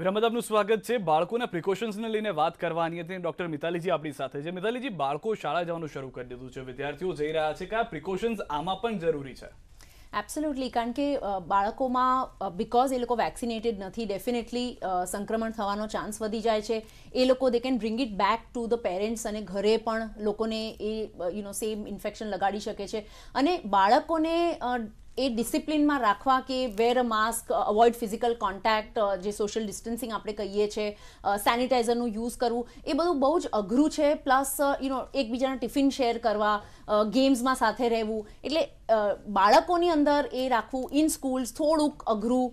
વિરામત આપનું સ્વાગત છે બાળકોના પ્રિકોશન્સને લઈને વાત કરવાની હતી ડોક્ટર મિતાલીજી આપણી સાથે છે મિતાલીજી બાળકો શાળા જવાનું શરૂ કરી દીધું છે વિદ્યાર્થીઓ જઈ રહ્યા છે કે આ પ્રિકોશન્સ આમાં પણ જરૂરી છે એબ્સોલ્યુટલી કારણ કે બાળકોમાં બિકોઝ એ લોકો વેક્સિનેટેડ નથી ડેફિનેટલી સંક્રમણ થવાનો ચાન્સ વધી જાય છે એ લોકો they can bring it back to the parents અને ઘરે પણ લોકોને એ યુ સેમ ઇન્ફેક્શન લગાડી શકે છે અને બાળકોને એ ડિસિપ્લિનમાં રાખવા કે wear mask avoid physical contact જે સોશિયલ ડિસ્ટન્સિંગ આપણે કહીએ છીએ સેનિટાઈઝરનું યુઝ કરવું એ બધું બહુ જ અઘરું છે પ્લસ યુ નો એકબીજાના ટિફિન શેર કરવા ગેમ્સમાં સાથે રહેવું એટલે બાળકોની અંદર એ રાખવું ઇન સ્કૂલ્સ થોડુંક અઘરું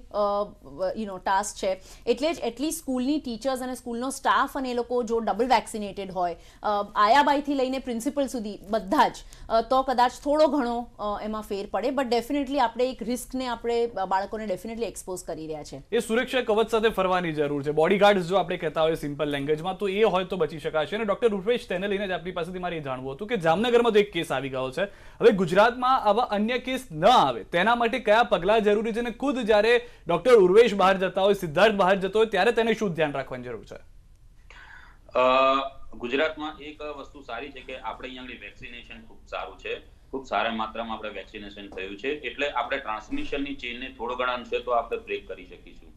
યુ નો ટાસ્ક છે એટલે જ એટલી સ્કૂલની ટીચર્સ અને સ્કૂલનો સ્ટાફ અને એ લોકો જો ડબલ વેક્સિનેટેડ હોય આયાબાઈથી લઈને પ્રિન્સિપલ સુધી બધા જ તો કદાચ થોડો ઘણો એમાં ફેર પડે બટ ડેફિનેટલી ડેફિનેટલી આપણે એક રિસ્કને આપણે બાળકોને ડેફિનેટલી એક્સપોઝ કરી રહ્યા છે એ સુરક્ષા કવચ સાથે ફરવાની જરૂર છે બોડીગાર્ડ્સ જો આપણે કહેતા હોય સિમ્પલ લેંગ્વેજમાં તો એ હોય તો બચી શકાશે અને ડોક્ટર રૂપેશ તેને લઈને જ આપણી પાસેથી મારે એ જાણવું હતું કે જામનગરમાં તો એક કેસ આવી ગયો છે હવે ગુજરાતમાં આવા અન્ય કેસ ન આવે તેના માટે કયા પગલાં જરૂરી છે અને ખુદ જ્યારે ડોક્ટર ઉર્વેશ બહાર જતા હોય સિદ્ધાર્થ બહાર જતો હોય ત્યારે તેને શું ધ્યાન રાખવાની જરૂર છે ગુજરાતમાં એક વસ્તુ સારી છે કે આપણે અહીંયા વેક્સિનેશન ખૂબ સારું છે ખૂબ સારા માત્રામાં આપણે વેક્સિનેશન થયું છે એટલે આપણે ટ્રાન્સમિશનની ચેનને થોડો ઘણા અંશે તો આપણે બ્રેક કરી શકીશું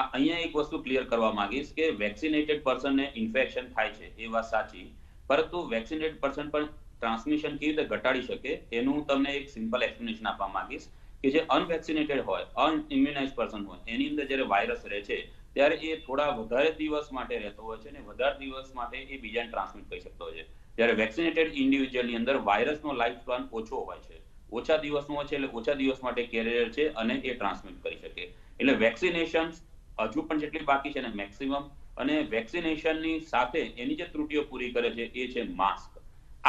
આ અહીંયા એક વસ્તુ ક્લિયર કરવા માંગીશ કે વેક્સિનેટેડ પર્સનને ઇન્ફેક્શન થાય છે એ વાત સાચી પરંતુ વેક્સિનેટેડ પર્સન પણ ટ્રાન્સમિશન કેવી રીતે ઘટાડી શકે એનું તમને એક સિમ્પલ એક્સપ્લેનેશન આપવા માંગીશ કે જે અનવેક્સિનેટેડ હોય અનઇમ્યુનાઇઝ પર્સન હોય એની અંદર જ્યારે વાયરસ રહે છે ત્યારે એ થોડા વધારે દિવસ માટે રહેતો હોય છે અને વધારે દિવસ માટે એ બીજાને ટ્રાન્સમિટ કરી શકતો હોય છે જ્યારે વેક્સિનેટેડ ઇન્ડિવિજ્યુઅલની અંદર વાયરસનો લાઈફ સ્પાન ઓછો હોય છે ઓછા દિવસનો છે એટલે ઓછા દિવસ માટે કેરિયર છે અને એ ટ્રાન્સમિટ કરી શકે એટલે વેક્સિનેશન હજુ પણ જેટલી બાકી છે ને મેક્સિમમ અને વેક્સિનેશનની સાથે એની જે ત્રુટિઓ પૂરી કરે છે એ છે માસ્ક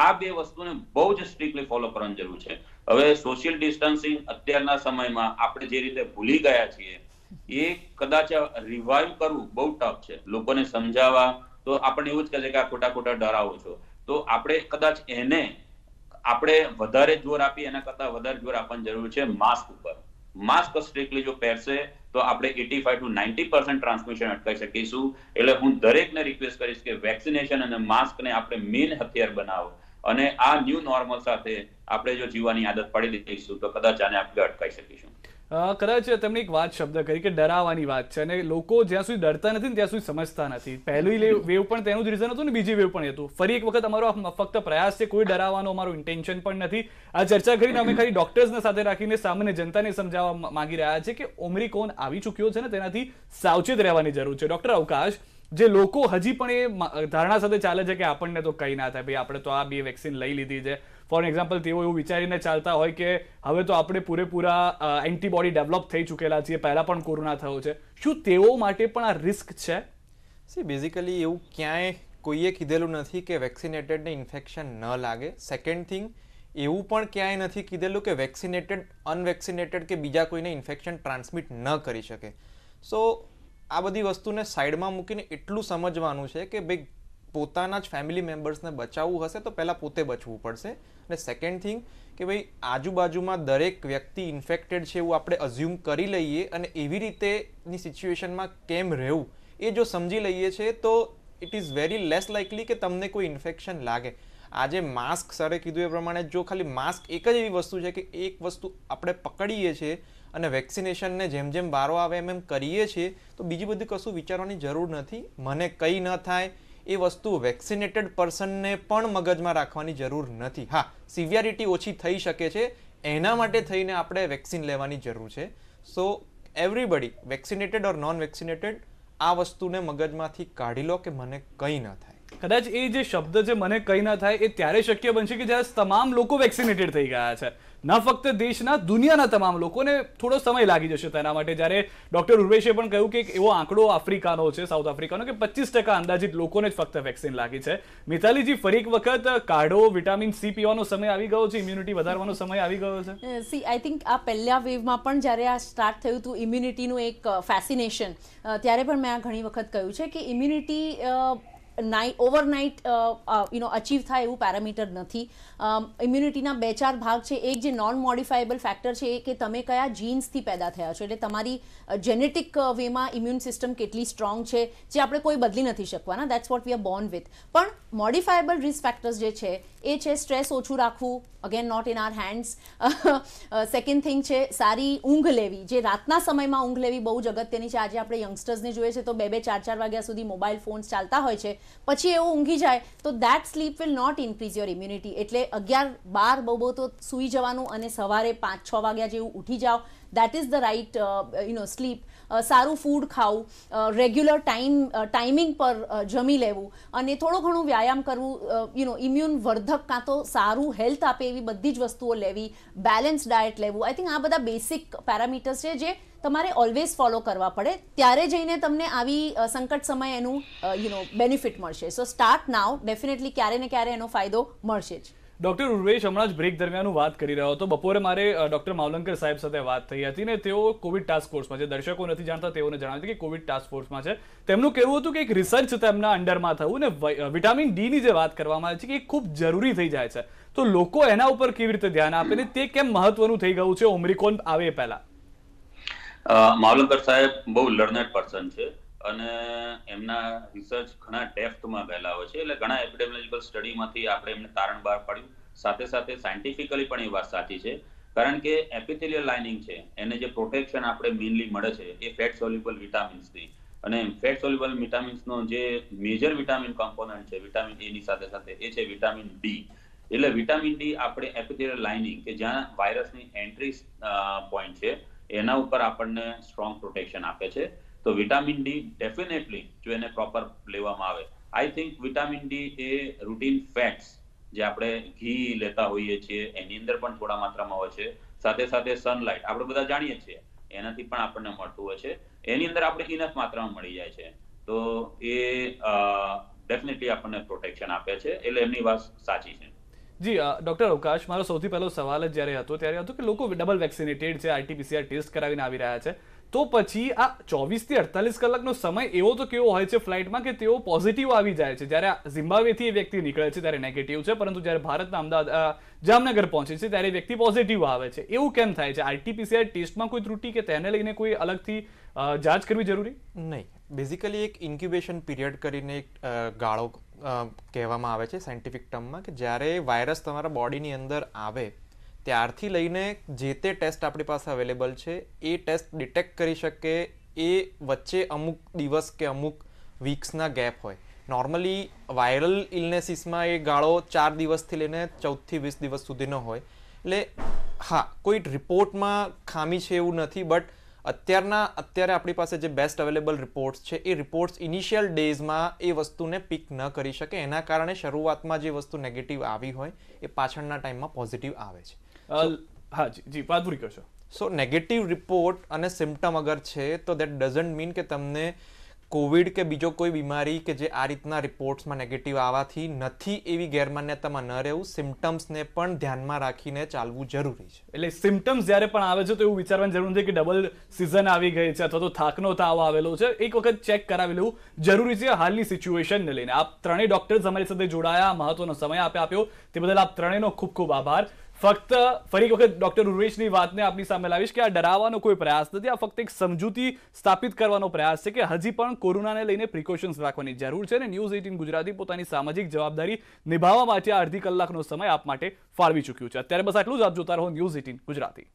આ બે વસ્તુને બહુ જ સ્ટ્રિક્ટલી ફોલો કરવાની જરૂર છે હવે સોશિયલ ડિસ્ટન્સિંગ અત્યારના સમયમાં આપણે જે રીતે ભૂલી ગયા છીએ એ કદાચ રિવાઇવ કરવું બહુ ટફ છે લોકોને સમજાવવા તો આપણે એવું જ કહે છે કે આ ખોટા ખોટા ડરાવો છો તો આપણે કદાચ એને આપણે વધારે જોર આપી એના કરતા વધારે જોર આપવાની જરૂર છે માસ્ક ઉપર માસ્ક સ્ટ્રિક્ટલી જો પહેરશે તો આપણે eighty five to ninety percent transmission અટકાવી શકીશું એટલે હું દરેકને રિક્વેસ્ટ કરીશ કે વેક્સિનેશન અને માસ્કને આપણે મેઇન હથિયાર બનાવો અને આ ન્યૂ નોર્મલ સાથે આપણે જો જીવવાની આદત પડી દઈશું તો કદાચ આને આપણે અટકાવી શકીશું કદાચ તેમણે એક વાત શબ્દ કરી કે ડરાવવાની વાત છે અને લોકો જ્યાં સુધી ડરતા નથી ત્યાં સુધી સમજતા નથી પહેલી વેવ પણ તેનું જ રીઝન હતું ને બીજી વેવ પણ હતું ફરી એક વખત અમારો ફક્ત પ્રયાસ છે કોઈ ડરાવવાનો અમારો ઇન્ટેન્શન પણ નથી આ ચર્ચા કરીને અમે ખાલી ડોક્ટર્સને સાથે રાખીને સામાન્ય જનતાને સમજાવવા માંગી રહ્યા છે કે ઓમરીકોન આવી ચૂક્યો છે ને તેનાથી સાવચેત રહેવાની જરૂર છે ડોક્ટર અવકાશ જે લોકો હજી પણ એ ધારણા સાથે ચાલે છે કે આપણને તો કંઈ ના થાય ભાઈ આપણે તો આ બે વેક્સિન લઈ લીધી છે ફોર એક્ઝામ્પલ તેઓ એવું વિચારીને ચાલતા હોય કે હવે તો આપણે પૂરેપૂરા એન્ટીબોડી ડેવલપ થઈ ચૂકેલા છીએ પહેલાં પણ કોરોના થયો છે શું તેઓ માટે પણ આ રિસ્ક છે સી બેઝિકલી એવું ક્યાંય કોઈએ કીધેલું નથી કે વેક્સિનેટેડને ઇન્ફેક્શન ન લાગે સેકન્ડ થિંગ એવું પણ ક્યાંય નથી કીધેલું કે વેક્સિનેટેડ અનવેક્સિનેટેડ કે બીજા કોઈને ઇન્ફેક્શન ટ્રાન્સમિટ ન કરી શકે સો આ બધી વસ્તુને સાઈડમાં મૂકીને એટલું સમજવાનું છે કે ભાઈ પોતાના જ ફેમિલી મેમ્બર્સને બચાવવું હશે તો પહેલાં પોતે બચવું પડશે અને સેકન્ડ થિંગ કે ભાઈ આજુબાજુમાં દરેક વ્યક્તિ ઇન્ફેક્ટેડ છે એવું આપણે અઝ્યુમ કરી લઈએ અને એવી રીતેની સિચ્યુએશનમાં કેમ રહેવું એ જો સમજી લઈએ છીએ તો it is very less likely કે તમને કોઈ ઇન્ફેક્શન લાગે આજે માસ્ક સરે કીધું એ પ્રમાણે જો ખાલી માસ્ક એક જ એવી વસ્તુ છે કે એક વસ્તુ આપણે પકડીએ છીએ અને વેક્સિનેશનને જેમ જેમ વારો આવે એમ એમ કરીએ છીએ તો બીજી બધી કશું વિચારવાની જરૂર નથી મને કંઈ ન થાય એ વસ્તુ વેક્સિનેટેડ પર્સનને પણ મગજમાં રાખવાની જરૂર નથી હા સિવિયરિટી ઓછી થઈ શકે છે એના માટે થઈને આપણે વેક્સિન લેવાની જરૂર છે so everybody vaccinated or non vaccinated આ વસ્તુને મગજમાંથી કાઢી લો કે મને કંઈ ન થાય કદાચ એ જે શબ્દ છે મને કંઈ ના થાય એ ત્યારે શક્ય બનશે કે જ્યારે તમામ લોકો વેક્સિનેટેડ થઈ ગયા છે ના ફક્ત દેશના દુનિયાના તમામ લોકોને થોડો સમય લાગી જશે તેના માટે જ્યારે ડોક્ટર ઉર્વેશે પણ કહ્યું કે એવો આંકડો આફ્રિકાનો છે સાઉથ આફ્રિકાનો કે પચીસ ટકા અંદાજિત લોકોને જ ફક્ત વેક્સિન લાગી છે મિતાલીજી ફરી એક વખત કાઢો વિટામિન સી પીવાનો સમય આવી ગયો છે ઇમ્યુનિટી વધારવાનો સમય આવી ગયો છે સી આઈ થિંક આ પહેલા વેવમાં પણ જ્યારે આ સ્ટાર્ટ થયું હતું ઇમ્યુનિટીનું એક ફેસિનેશન ત્યારે પણ મેં આ ઘણી વખત કહ્યું છે કે immunity night overnight you know achieve થાય એવું પેરામીટર નથી ઇમ્યુનિટીના um, બે ચાર ભાગ છે એક જે નોન મોડિફાયેબલ ફેક્ટર છે એ કે તમે કયા જીન્સથી પેદા થયા છો એટલે તમારી જેનેટિક વેમાં ઇમ્યુન સિસ્ટમ કેટલી સ્ટ્રોંગ છે જે આપણે કોઈ બદલી નથી શકવાના that's what we are born with પણ મોડિફાયેબલ રિસ્ક ફેક્ટર્સ જે છે એ છે સ્ટ્રેસ ઓછું રાખવું again not in our hands second thing છે સારી ઊંઘ લેવી જે રાતના સમયમાં ઊંઘ લેવી બહુ જ અગત્યની છે આજે આપણે યંગસ્ટર્સને જોઈએ છે તો બે બે ચાર ચાર વાગ્યા સુધી મોબાઈલ ફોન્સ ચાલતા હોય છે પછી એવું ઊંઘી જાય તો that sleep will not increase your immunity એટલે અગિયાર બાર બહુ બહુ તો સૂઈ જવાનું અને સવારે પાંચ છ વાગ્યા જેવું ઉઠી જાઓ that is the right you know sleep સારું ફૂડ ખાવું રેગ્યુલર ટાઈમ ટાઈમિંગ પર જમી લેવું અને થોડું ઘણું વ્યાયામ કરવું યુ નો ઇમ્યુન વર્ધક કાં તો સારું હેલ્થ આપે એવી બધી જ વસ્તુઓ લેવી બેલેન્સ ડાયટ લેવું આઈ થિંક આ બધા બેસિક પેરામીટર્સ છે જે તમારે ઓલવેઝ ફોલો કરવા પડે ત્યારે જઈને તમને આવી સંકટ સમય એનું યુ નો બેનિફિટ મળશે સો સ્ટાર્ટ નાવ ડેફિનેટલી ક્યારે ને ક્યારે એનો ફાયદો મળશે જ ડોક્ટર ઉર્વેશ હમણાં જ બ્રેક દરમિયાન વાત કરી રહ્યો હતો બપોરે મારે ડોક્ટર માવલંકર સાહેબ સાથે વાત થઈ હતી ને તેઓ કોવિડ ટાસ્ક ફોર્સમાં છે દર્શકો નથી જાણતા તેઓને જણાવ્યું કે કોવિડ ટાસ્ક ફોર્સમાં છે તેમનું કહેવું હતું કે એક રિસર્ચ તેમના અંડરમાં થયું ને વિટામિન ડીની જે વાત કરવામાં આવે છે કે એ ખૂબ જરૂરી થઈ જાય છે તો લોકો એના ઉપર કેવી રીતે ધ્યાન આપે ને તે કેમ મહત્વનું થઈ ગયું છે ઓમરિકોન આવે પહેલાં માવલંકર સાહેબ બહુ લર્નેડ પર્સન છે અને એમના રિસર્ચ ઘણા ડેપ્થમાં વહેલા હોય છે એટલે ઘણા એપિડેમોલોજીકલ સ્ટડીમાંથી આપણે એમને તારણ બહાર પાડ્યું સાથે સાથે સાયન્ટિફિકલી પણ એ વાત સાચી છે કારણ કે એપિથેલિયલ લાઇનિંગ છે એને જે પ્રોટેક્શન આપણે મેઇનલી મળે છે એ ફેટ સોલ્યુબલ વિટામિન્સથી અને ફેટ સોલ્યુબલ વિટામિન્સનો જે મેજર વિટામિન કોમ્પોનન્ટ છે વિટામિન એની સાથે સાથે એ છે વિટામિન ડી એટલે વિટામિન ડી આપણે એપિથેલિયલ લાઇનિંગ કે જ્યાં વાયરસની એન્ટ્રી પોઈન્ટ છે એના ઉપર આપણને સ્ટ્રોંગ પ્રોટેક્શન આપે છે તો વિટામિન ડી ડેફિનેટલી જો એને પ્રોપર લેવામાં આવે આઈ થિંક વિટામિન ડી એ રૂટીન ફેટ્સ જે આપણે ઘી લેતા હોઈએ છીએ એની અંદર પણ થોડા માત્રામાં હોય છે સાથે સાથે સનલાઇટ આપણે બધા જાણીએ છીએ એનાથી પણ આપણને મળતું હોય છે એની અંદર આપણે ઇનફ માત્રામાં મળી જાય છે તો એ ડેફિનેટલી આપણને પ્રોટેક્શન આપે છે એટલે એમની વાત સાચી છે જી ડોક્ટર અવકાશ મારો સૌથી પહેલો સવાલ જ જ્યારે હતો ત્યારે હતો કે લોકો ડબલ વેક્સિનેટેડ છે આરટીપીસીઆર ટેસ્ટ કરાવીને આવી રહ્યા છે તો પછી આ ચોવીસથી અડતાલીસ કલાકનો સમય એવો તો કેવો હોય છે ફ્લાઇટમાં કે તેઓ પોઝિટિવ આવી જાય છે જ્યારે ઝિમ્બાવેથી એ વ્યક્તિ નીકળે છે ત્યારે નેગેટિવ છે પરંતુ જ્યારે ભારતના અમદાવાદ જામનગર પહોંચે છે ત્યારે વ્યક્તિ પોઝિટિવ આવે છે એવું કેમ થાય છે આરટીપીસીઆર ટેસ્ટમાં કોઈ ત્રુટી કે તેને લઈને કોઈ અલગથી જાંચ કરવી જરૂરી નહીં બેઝિકલી એક ઇન્ક્યુબેશન પીરિયડ કરીને એક ગાળો કહેવામાં આવે છે સાયન્ટિફિક ટર્મમાં કે જ્યારે વાયરસ તમારા બોડીની અંદર આવે ત્યારથી લઈને જે તે ટેસ્ટ આપણી પાસે અવેલેબલ છે એ ટેસ્ટ ડિટેક્ટ કરી શકે એ વચ્ચે અમુક દિવસ કે અમુક વીક્સના ગેપ હોય નોર્મલી વાયરલ ઇલનેસીસમાં એ ગાળો ચાર દિવસથી લઈને ચૌદથી વીસ દિવસ સુધીનો હોય એટલે હા કોઈ રિપોર્ટમાં ખામી છે એવું નથી બટ અત્યારના અત્યારે આપણી પાસે જે બેસ્ટ અવેલેબલ રિપોર્ટ્સ છે એ રિપોર્ટ્સ ઇનિશિયલ ડેઝમાં એ વસ્તુને પિક ન કરી શકે એના કારણે શરૂઆતમાં જે વસ્તુ નેગેટિવ આવી હોય એ પાછળના ટાઈમમાં પોઝિટિવ આવે છે હા જી જી વાત પૂરી કરશો સો નેગેટિવ રિપોર્ટ અને સિમ્ટમ અગર છે તો દેટ ડઝન્ટ મીન કે તમને કોવિડ કે બીજો કોઈ બીમારી કે જે આ રીતના રિપોર્ટ્સમાં નેગેટિવ આવવાથી નથી એવી ગેરમાન્યતામાં ન રહેવું સિમ્ટમ્સને પણ ધ્યાનમાં રાખીને ચાલવું જરૂરી છે એટલે સિમ્ટમ્સ જ્યારે પણ આવે છે તો એવું વિચારવાની જરૂર છે કે ડબલ સિઝન આવી ગઈ છે અથવા તો થાકનો તાવ આવેલો છે એક વખત ચેક કરાવી લેવું જરૂરી છે હાલની સિચ્યુએશનને લઈને આપ ત્રણેય ડોક્ટર્સ અમારી સાથે જોડાયા મહત્વનો સમય આપે આપ્યો તે બદલ આપ ત્રણેયનો ખૂબ ખૂબ આભાર ફક્ત ફરી વખત ડોક્ટર ઉર્વેશની વાતને આપની સામે લાવીશ કે આ ડરાવવાનો કોઈ પ્રયાસ નથી આ ફક્ત એક સમજૂતી સ્થાપિત કરવાનો પ્રયાસ છે કે હજી પણ કોરોનાને લઈને પ્રિકોશન્સ રાખવાની જરૂર છે અને ન્યૂઝ એઇટીન ગુજરાતી પોતાની સામાજિક જવાબદારી નિભાવવા માટે આ અડધી કલાકનો સમય આપ માટે ફાળવી ચૂક્યું છે અત્યારે બસ આટલું જ આપ જોતા રહો ન્યૂઝ એઇટીન ગુજરાતી